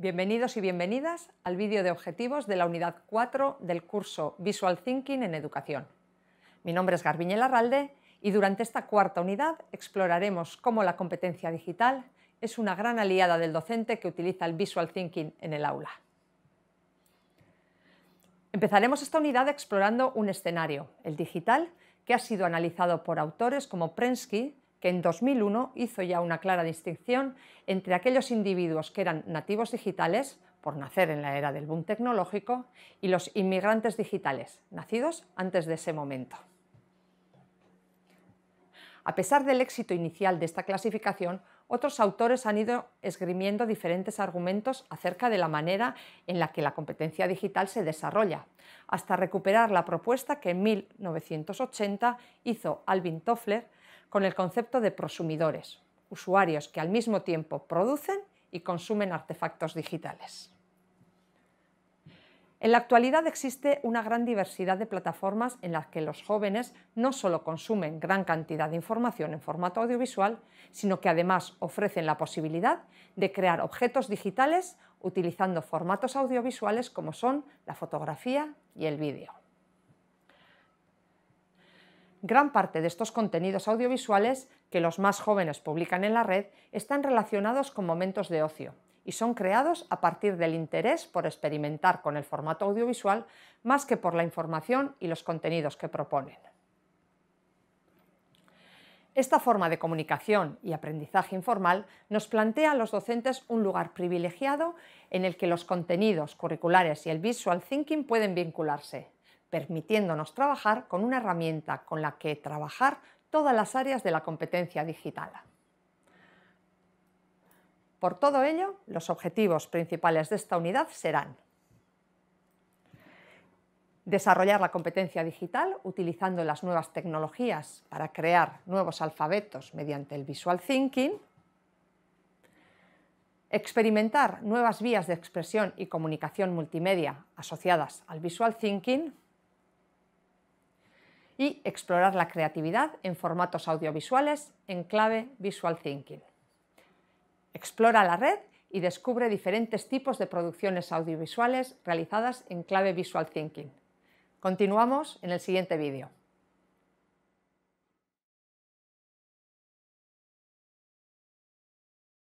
Bienvenidos y bienvenidas al vídeo de objetivos de la unidad 4 del curso Visual Thinking en Educación. Mi nombre es Garbiñe Larralde y durante esta cuarta unidad exploraremos cómo la competencia digital es una gran aliada del docente que utiliza el Visual Thinking en el aula. Empezaremos esta unidad explorando un escenario, el digital, que ha sido analizado por autores como Prensky que en 2001 hizo ya una clara distinción entre aquellos individuos que eran nativos digitales, por nacer en la era del boom tecnológico, y los inmigrantes digitales, nacidos antes de ese momento. A pesar del éxito inicial de esta clasificación, otros autores han ido esgrimiendo diferentes argumentos acerca de la manera en la que la competencia digital se desarrolla, hasta recuperar la propuesta que en 1980 hizo Alvin Toffler con el concepto de prosumidores, usuarios que al mismo tiempo producen y consumen artefactos digitales. En la actualidad existe una gran diversidad de plataformas en las que los jóvenes no solo consumen gran cantidad de información en formato audiovisual, sino que además ofrecen la posibilidad de crear objetos digitales utilizando formatos audiovisuales como son la fotografía y el vídeo gran parte de estos contenidos audiovisuales que los más jóvenes publican en la red están relacionados con momentos de ocio y son creados a partir del interés por experimentar con el formato audiovisual más que por la información y los contenidos que proponen. Esta forma de comunicación y aprendizaje informal nos plantea a los docentes un lugar privilegiado en el que los contenidos curriculares y el visual thinking pueden vincularse, permitiéndonos trabajar con una herramienta con la que trabajar todas las áreas de la competencia digital. Por todo ello, los objetivos principales de esta unidad serán desarrollar la competencia digital utilizando las nuevas tecnologías para crear nuevos alfabetos mediante el visual thinking, experimentar nuevas vías de expresión y comunicación multimedia asociadas al visual thinking, y explorar la creatividad en formatos audiovisuales en clave Visual Thinking. Explora la red y descubre diferentes tipos de producciones audiovisuales realizadas en clave Visual Thinking. Continuamos en el siguiente vídeo.